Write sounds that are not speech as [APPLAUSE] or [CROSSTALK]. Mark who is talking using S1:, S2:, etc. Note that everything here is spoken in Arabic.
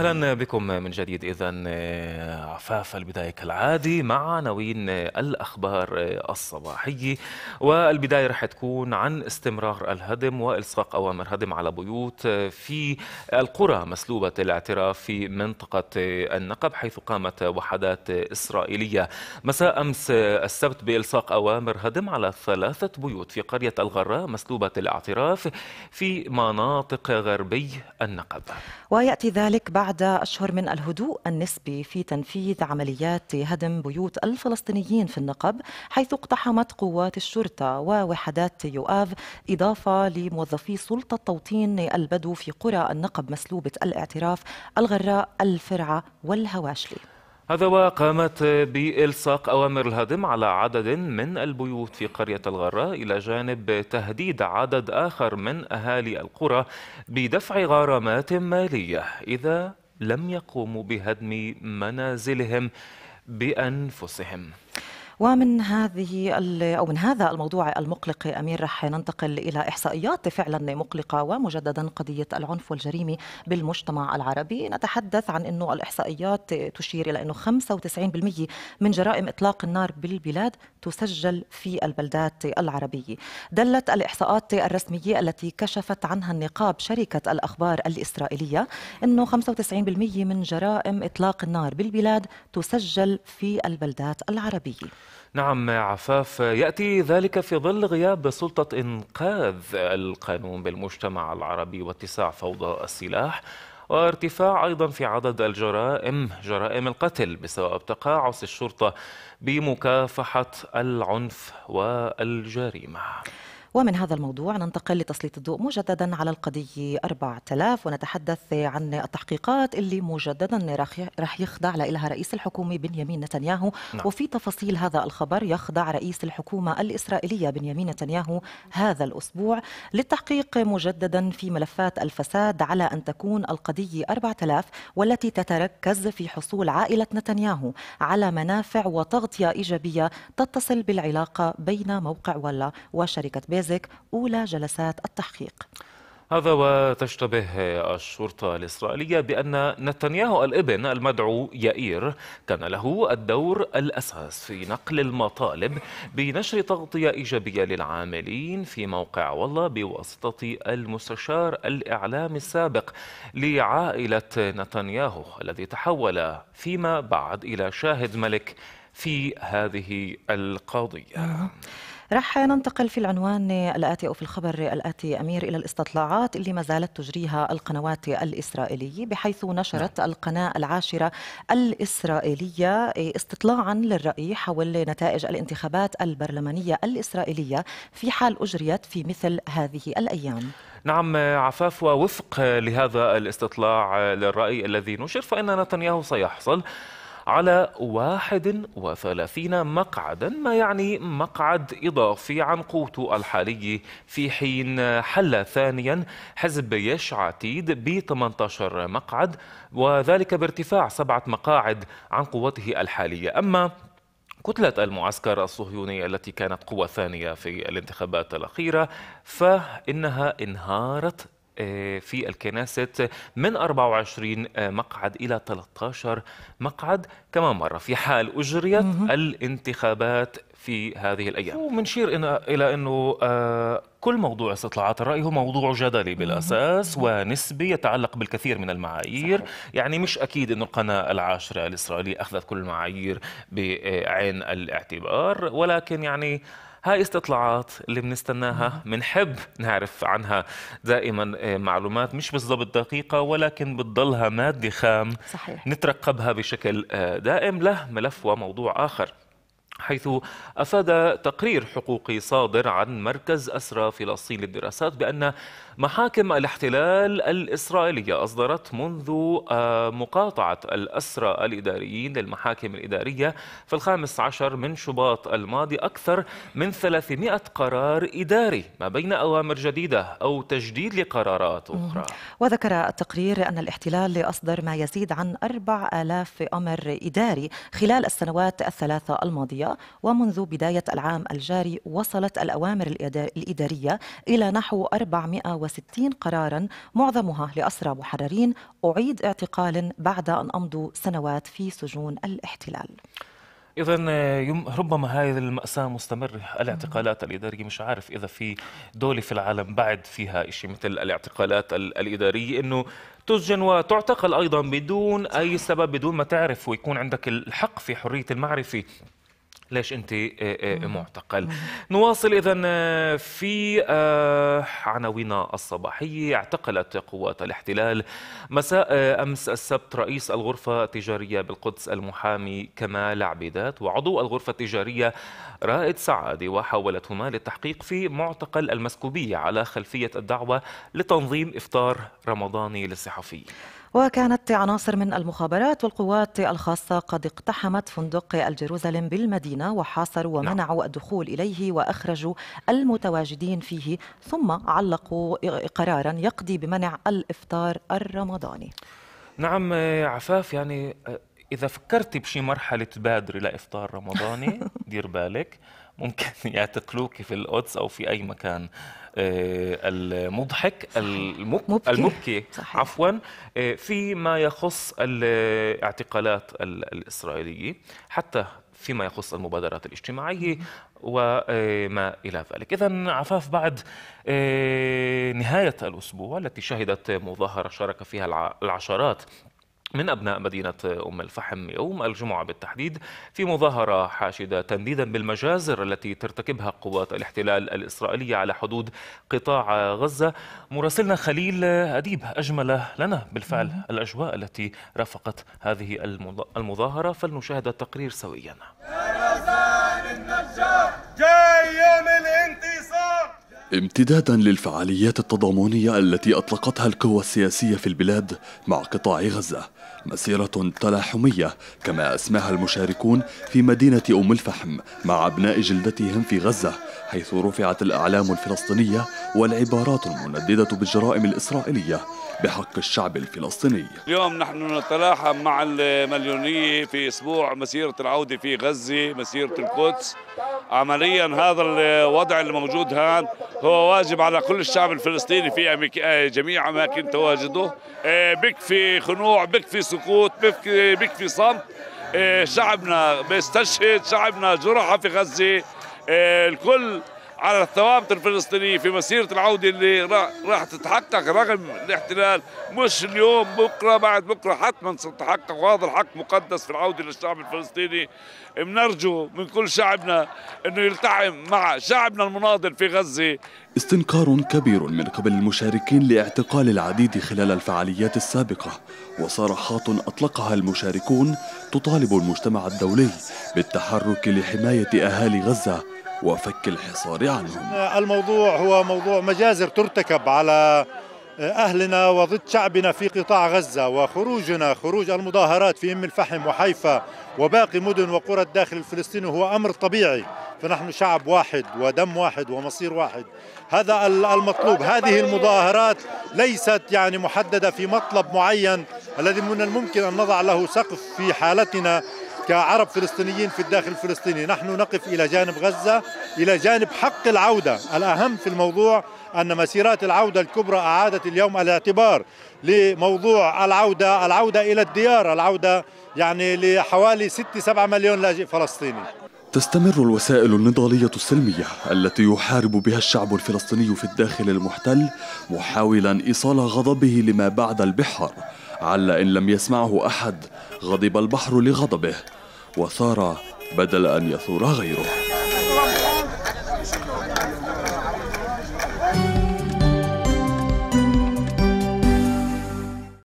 S1: اهلا بكم من جديد اذا عفاف البدايه كالعادي مع عناوين الاخبار الصباحيه والبدايه رح تكون عن استمرار الهدم والصاق اوامر هدم على بيوت في القرى مسلوبه الاعتراف في منطقه النقب حيث قامت وحدات اسرائيليه مساء امس السبت بالصاق اوامر هدم على ثلاثه بيوت في قريه الغراء مسلوبه الاعتراف في مناطق غربي النقب
S2: وياتي ذلك بعد بعد أشهر من الهدوء النسبي في تنفيذ عمليات هدم بيوت الفلسطينيين في النقب حيث اقتحمت قوات الشرطة ووحدات يؤاف إضافة لموظفي سلطة توطين البدو في قرى النقب مسلوبة الاعتراف الغراء الفرعة والهواشلي
S1: هذا وقامت بإلصاق أوامر الهدم على عدد من البيوت في قرية الغراء إلى جانب تهديد عدد آخر من أهالي القرى بدفع غرامات مالية إذا لم يقوموا بهدم منازلهم بأنفسهم
S2: ومن هذه او من هذا الموضوع المقلق امير رح ننتقل الى احصائيات فعلا مقلقه ومجددا قضيه العنف والجريمه بالمجتمع العربي نتحدث عن انه الاحصائيات تشير الى انه 95% من جرائم اطلاق النار بالبلاد تسجل في البلدات العربيه دلت الاحصاءات الرسميه التي كشفت عنها النقاب شركه الاخبار الاسرائيليه انه 95% من جرائم اطلاق النار بالبلاد تسجل في البلدات العربيه
S1: نعم عفاف يأتي ذلك في ظل غياب سلطة إنقاذ القانون بالمجتمع العربي واتساع فوضى السلاح وارتفاع أيضا في عدد الجرائم جرائم القتل بسبب تقاعس الشرطة بمكافحة العنف والجريمة
S2: ومن هذا الموضوع ننتقل لتسليط الضوء مجددا على القضية 4000 ونتحدث عن التحقيقات اللي مجددا رح يخضع لها رئيس الحكومة بنيامين نتنياهو نعم. وفي تفاصيل هذا الخبر يخضع رئيس الحكومة الإسرائيلية بنيامين نتنياهو هذا الأسبوع للتحقيق مجددا في ملفات الفساد على أن تكون القضية 4000 والتي تتركز في حصول عائلة نتنياهو على منافع وتغطية إيجابية تتصل بالعلاقة بين موقع ولا وشركة بيت بلايزك أولى جلسات التحقيق
S1: هذا وتشتبه الشرطة الإسرائيلية بأن نتنياهو الابن المدعو يائير كان له الدور الأساس في نقل المطالب بنشر تغطية إيجابية للعاملين في موقع والله بواسطة المستشار الإعلامي السابق لعائلة نتنياهو الذي تحول فيما بعد إلى شاهد ملك في هذه القضية
S2: رح ننتقل في العنوان الآتي أو في الخبر الآتي أمير إلى الاستطلاعات اللي ما زالت تجريها القنوات الإسرائيلية بحيث نشرت نعم. القناة العاشرة الإسرائيلية استطلاعا للرأي حول نتائج الانتخابات البرلمانية الإسرائيلية في حال أجريت في مثل هذه الأيام
S1: نعم عفاف ووفق لهذا الاستطلاع للرأي الذي نشر فإن نتنياهو سيحصل على 31 مقعدا ما يعني مقعد إضافي عن قوته الحالي في حين حل ثانيا حزب يش عتيد ب 18 مقعد وذلك بارتفاع سبعة مقاعد عن قوته الحالية أما كتلة المعسكر الصهيوني التي كانت قوة ثانية في الانتخابات الأخيرة فإنها انهارت آه، في الكنيست من 24 آه، مقعد إلى 13 مقعد كما مرة في حال أجريت الانتخابات في هذه الايام ومنشير الى انه آه، كل موضوع استطلاعات الراي هو موضوع جدلي بالاساس ونسبي يتعلق بالكثير من المعايير صحيح. يعني مش اكيد انه القناه العاشره الاسرائيليه اخذت كل المعايير بعين الاعتبار ولكن يعني هاي استطلاعات اللي بنستناها بنحب نعرف عنها دائما آه، معلومات مش بالضبط دقيقه ولكن بتضلها ماده خام صحيح. نترقبها بشكل آه، دائم له ملف وموضوع اخر حيث افاد تقرير حقوقي صادر عن مركز اسرى فلسطين للدراسات بان محاكم الاحتلال الإسرائيلية أصدرت منذ آه، مقاطعة الأسرى الإداريين للمحاكم الإدارية في الخامس عشر من شباط الماضي أكثر من 300 قرار إداري ما بين أوامر جديدة أو تجديد لقرارات أخرى
S2: وذكر التقرير أن الاحتلال أصدر ما يزيد عن 4000 أمر إداري خلال السنوات الثلاثة الماضية ومنذ بداية العام الجاري وصلت الأوامر الإدارية إلى نحو 400 163 قرارا معظمها لأسرى محررين أعيد اعتقال بعد أن أمضوا سنوات في سجون الاحتلال
S1: اذا آه، ربما هذه الماساه مستمره الاعتقالات الاداريه مش عارف اذا في دوله في العالم بعد فيها شيء مثل الاعتقالات الاداريه انه تسجن وتعتقل ايضا بدون اي سبب بدون ما تعرف ويكون عندك الحق في حريه المعرفه ليش انت آه، آه، معتقل نواصل اذا آه، في عناوينا الصباحيه اعتقلت قوات الاحتلال مساء امس السبت رئيس الغرفه التجاريه بالقدس المحامي كمال عبيدات وعضو الغرفه التجاريه رائد سعادي وحاولتهما للتحقيق في معتقل المسكوبيه على خلفيه الدعوه لتنظيم افطار رمضاني للصحفيين
S2: وكانت عناصر من المخابرات والقوات الخاصة قد اقتحمت فندق الجيروزالم بالمدينة وحاصروا نعم. ومنعوا الدخول إليه وأخرجوا المتواجدين فيه ثم علقوا قرارا يقضي بمنع الإفطار الرمضاني
S1: نعم آه، عفاف يعني آه، اذا فكرتي بشي مرحله تبادري لافطار رمضاني [LAUGHS] دير بالك ممكن [LAUGHS] يعتقلوك في القدس او في اي مكان آه، المضحك المبكي, المبكي عفوا آه، فيما يخص الاعتقالات الاسرائيليه حتى فيما يخص المبادرات الاجتماعيه وما آه، الى ذلك اذا عفاف بعد نهايه الاسبوع التي شهدت مظاهره شارك فيها العشرات من أبناء مدينة أم الفحم يوم الجمعة بالتحديد في مظاهرة حاشدة تنديدا بالمجازر التي ترتكبها قوات الاحتلال الإسرائيلية على حدود قطاع غزة مراسلنا خليل أديب أجمل لنا بالفعل الأجواء التي رافقت هذه المظاهرة فلنشاهد التقرير سويا
S3: جاي يوم امتدادا للفعاليات التضامنية التي أطلقتها القوى السياسية في البلاد مع قطاع غزة مسيرة تلاحمية كما أسماها المشاركون في مدينة أم الفحم مع أبناء جلدتهم في غزة حيث رفعت الأعلام الفلسطينية والعبارات المنددة بالجرائم الإسرائيلية بحق الشعب الفلسطيني اليوم نحن نتلاحم مع المليونية في أسبوع مسيرة العودة في غزة مسيرة القدس عمليا هذا الوضع الموجود هان هو واجب على كل الشعب الفلسطيني في آه، جميع أماكن تواجده آه، بكفي خنوع بكفي سكوت بكفي, صمت آه، شعبنا بيستشهد شعبنا جرحى في غزة الكل على الثوابت الفلسطينيه في مسيره العوده اللي راح تتحقق رغم الاحتلال مش اليوم بكره بعد بكره حتما ستتحقق وهذا الحق مقدس في العوده للشعب الفلسطيني بنرجو من كل شعبنا انه يلتحم مع شعبنا المناضل في غزه استنكار كبير من قبل المشاركين لاعتقال العديد خلال الفعاليات السابقه وصرحات اطلقها المشاركون تطالب المجتمع الدولي بالتحرك لحمايه اهالي غزه وفك الحصار عنهم
S2: الموضوع هو موضوع مجازر ترتكب على أهلنا وضد شعبنا في قطاع غزة وخروجنا خروج المظاهرات في أم الفحم وحيفا وباقي مدن وقرى الداخل الفلسطيني هو أمر طبيعي فنحن شعب واحد ودم واحد ومصير واحد هذا المطلوب هذه المظاهرات ليست يعني محددة في مطلب معين الذي من الممكن أن نضع له سقف في حالتنا كعرب فلسطينيين في الداخل الفلسطيني نحن نقف إلى جانب غزة إلى جانب حق العودة الأهم في الموضوع أن مسيرات العودة الكبرى أعادت اليوم الاعتبار لموضوع العودة العودة إلى الديار العودة يعني لحوالي 6-7 مليون لاجئ فلسطيني
S3: تستمر الوسائل النضالية السلمية التي يحارب بها الشعب الفلسطيني في الداخل المحتل محاولا إيصال غضبه لما بعد البحار عل إن لم يسمعه أحد غضب البحر لغضبه وثار بدل أن يثور غيره